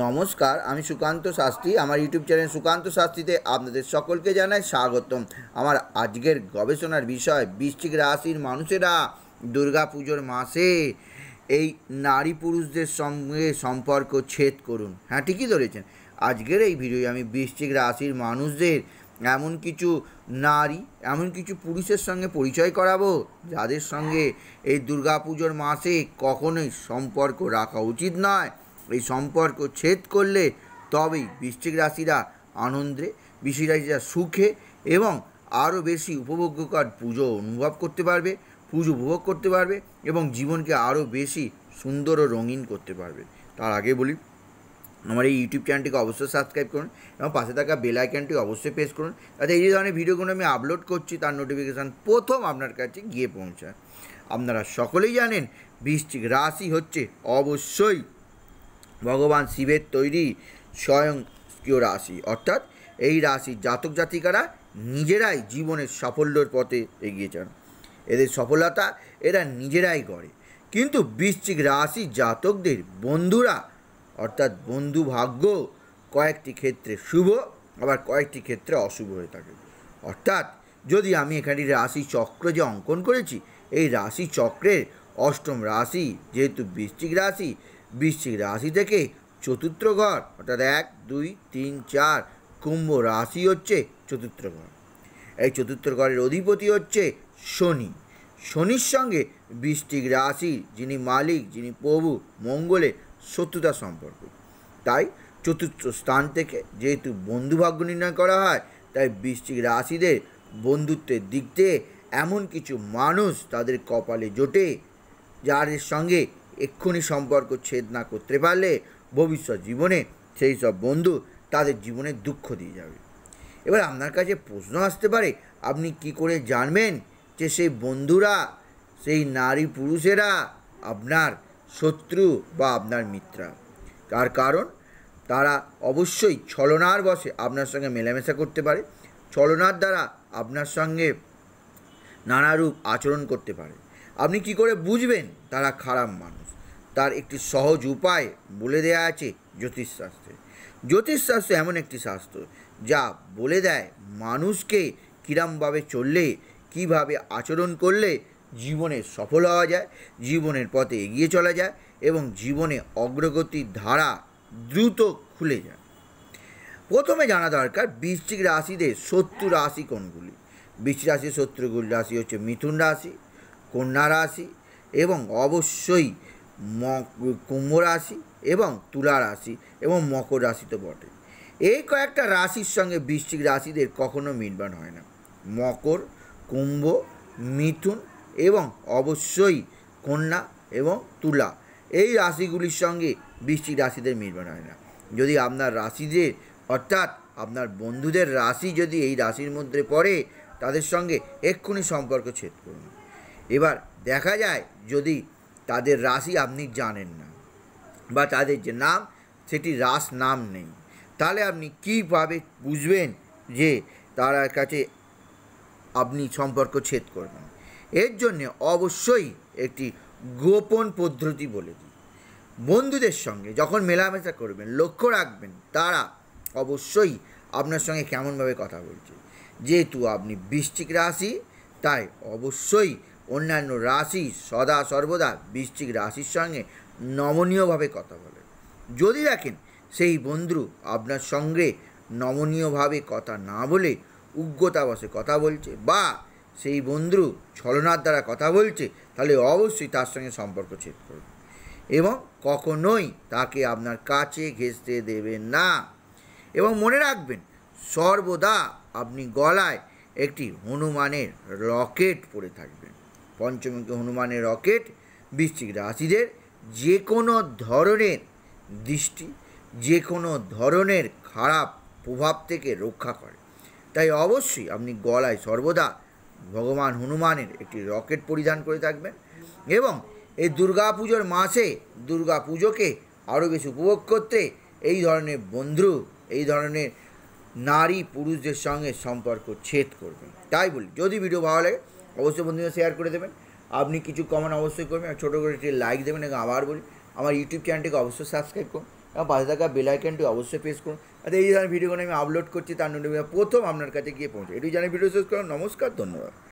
নমস্কার আমি সুকান্ত শাস্ত্রী আমার ইউটিউব চ্যানেল সুকান্ত শাস্ত্রীতে আপনাদের সকলকে জানাই স্বাগতম আমার আজকের গবেষণার বিষয় বৃশ্চিক রাশির মানুষেরা দুর্গা পুজোর মাসে এই নারী পুরুষদের সঙ্গে সম্পর্ক ছেদ করুন হ্যাঁ ঠিকই ধরেছেন আজকের এই ভিডিও আমি বৃশ্চিক রাশির মানুষদের এমন কিছু নারী এমন কিছু পুরুষের সঙ্গে পরিচয় করাবো যাদের সঙ্গে এই দুর্গাপুজোর মাসে কখনোই সম্পর্ক রাখা উচিত নয় এই সম্পর্ক ছেদ করলে তবেই বৃশ্চিক রাশিরা আনন্দে বৃশ্চিক রাশিরা সুখে এবং আরও বেশি উপভোগ্যকর পুজো অনুভব করতে পারবে পুজো উপভোগ করতে পারবে এবং জীবনকে আরও বেশি সুন্দর ও রঙিন করতে পারবে তার আগে বলি আমার এই ইউটিউব চ্যানেলটিকে অবশ্যই সাবস্ক্রাইব করুন এবং পাশে থাকা বেল আইকনটি অবশ্যই প্রেস করুন তাতে এই ধরনের ভিডিওগুলো আমি আপলোড করছি তার নোটিফিকেশান প্রথম আপনার কাছে গিয়ে পৌঁছায় আপনারা সকলেই জানেন বৃশ্চিক রাশি হচ্ছে অবশ্যই ভগবান শিবের তৈরি স্বয়ংক্রিয় রাশি অর্থাৎ এই রাশির জাতক জাতিকারা নিজেরাই জীবনের সাফল্যের পথে এগিয়ে যান এদের সফলতা এরা নিজেরাই করে কিন্তু বৃশ্চিক রাশি জাতকদের বন্ধুরা অর্থাৎ বন্ধু ভাগ্য কয়েকটি ক্ষেত্রে শুভ আবার কয়েকটি ক্ষেত্রে অশুভ হয়ে থাকে অর্থাৎ যদি আমি এখানে রাশি চক্র যে অঙ্কন করেছি এই রাশি চক্রের অষ্টম রাশি যেহেতু বৃশ্চিক রাশি বৃশ্চিক রাশি থেকে চতুর্থ ঘর অর্থাৎ এক দুই তিন চার কুম্ভ রাশি হচ্ছে চতুর্থ ঘর এই চতুর্থ ঘরের অধিপতি হচ্ছে শনি শনির সঙ্গে বৃষ্টিক রাশি যিনি মালিক যিনি প্রভু মঙ্গলের শত্রুতা সম্পর্ক তাই চতুর্থ স্থান থেকে যেহেতু বন্ধুভাগ্য নির্ণয় করা হয় তাই বৃষ্টিক রাশিদের বন্ধুত্বের দিক দিয়ে এমন কিছু মানুষ তাদের কপালে জোটে যাদের সঙ্গে এক্ষুনি সম্পর্ক ছেদ না করতে পারলে ভবিষ্যৎ জীবনে সেই সব বন্ধু তাদের জীবনে দুঃখ দিয়ে যাবে এবার আপনার কাছে প্রশ্ন আসতে পারে আপনি কি করে জানবেন যে সেই বন্ধুরা সেই নারী পুরুষেরা আপনার শত্রু বা আপনার মিত্রা তার কারণ তারা অবশ্যই ছলনার বসে আপনার সঙ্গে মেলামেশা করতে পারে ছলনার দ্বারা আপনার সঙ্গে নানারূপ আচরণ করতে পারে আপনি কি করে বুঝবেন তারা খারাপ মানুষ তার একটি সহজ উপায় বলে দেয়া আছে জ্যোতিষশাস্ত্রে জ্যোতিষশাস্ত্র এমন একটি শাস্ত্র যা বলে দেয় মানুষকে কীরমভাবে চললে কিভাবে আচরণ করলে জীবনে সফল হওয়া যায় জীবনের পথে এগিয়ে চলা যায় এবং জীবনে অগ্রগতির ধারা দ্রুত খুলে যায় প্রথমে জানা দরকার বৃশ্চিক রাশিদের শত্রু রাশি কোনগুলি বৃশ্চিক রাশি শত্রু রাশি হচ্ছে মিথুন রাশি কন্যা রাশি এবং অবশ্যই কুম্ভ রাশি এবং তুলা রাশি এবং মকর রাশি তো বটে এই কয়েকটা রাশির সঙ্গে বৃশ্চিক রাশিদের কখনো মিলবান হয় না মকর কুম্ভ মিথুন এবং অবশ্যই কন্যা এবং তুলা এই রাশিগুলির সঙ্গে বৃষ্টি রাশিদের মিলবে হয় না যদি আপনার রাশিদের অর্থাৎ আপনার বন্ধুদের রাশি যদি এই রাশির মধ্যে পড়ে তাদের সঙ্গে এক্ষুনি সম্পর্ক ছেদ করুন এবার দেখা যায় যদি তাদের রাশি আপনি জানেন না বা তাদের যে নাম সেটি রাস নাম নেই তাহলে আপনি কীভাবে বুঝবেন যে তার কাছে আপনি সম্পর্ক ছেদ করবেন এর জন্যে অবশ্যই একটি গোপন পদ্ধতি বলে দিই বন্ধুদের সঙ্গে যখন মেলামেশা করবেন লক্ষ্য রাখবেন তারা অবশ্যই আপনার সঙ্গে কেমনভাবে কথা বলছে যেহেতু আপনি বৃশ্চিক রাশি তাই অবশ্যই অন্যান্য রাশি সদা সর্বদা বৃশ্চিক রাশির সঙ্গে নমনীয়ভাবে কথা বলেন যদি দেখেন সেই বন্ধু আপনার সঙ্গে নমনীয়ভাবে কথা না বলে উগ্রতাবশে কথা বলছে বা সেই বন্ধু ছলনার দ্বারা কথা বলছে তাহলে অবশ্যই তার সঙ্গে সম্পর্ক ছেদ করুন এবং কখনোই তাকে আপনার কাছে ঘেঁচতে দেবেন না এবং মনে রাখবেন সর্বদা আপনি গলায় একটি হনুমানের রকেট পরে থাকবেন পঞ্চমীকে হনুমানের রকেট বৃশ্চিক রাশিদের যে কোনো ধরনের দৃষ্টি যে কোনো ধরনের খারাপ প্রভাব থেকে রক্ষা করে তাই অবশ্যই আপনি গলায় সর্বদা ভগবান হনুমানের একটি রকেট পরিধান করে থাকবেন এবং এই দুর্গাপুজোর মাসে দুর্গা পুজোকে আরও বেশি উপভোগ করতে এই ধরনের বন্ধু এই ধরনের নারী পুরুষদের সঙ্গে সম্পর্ক ছেদ করবেন তাই বলি যদি ভিডিও ভালো লাগে অবশ্যই বন্ধুদের শেয়ার করে দেবেন আপনি কিছু কমেন্ট অবশ্যই করবেন ছোটো করে একটি লাইক দেবেন এবং আবার বলি আমার ইউটিউব চ্যানেলটিকে অবশ্যই সাবস্ক্রাইব করুন এবং পাশে থাকা বেল আইকনটি অবশ্যই প্রেস করুন যাতে এই ধরনের ভিডিওগুলো আমি আপলোড করছি তার নোটিফিকেশন প্রথম আপনার কাছে গিয়ে পৌঁছে এটুকু জানি ভিডিও শেষ করুন নমস্কার ধন্যবাদ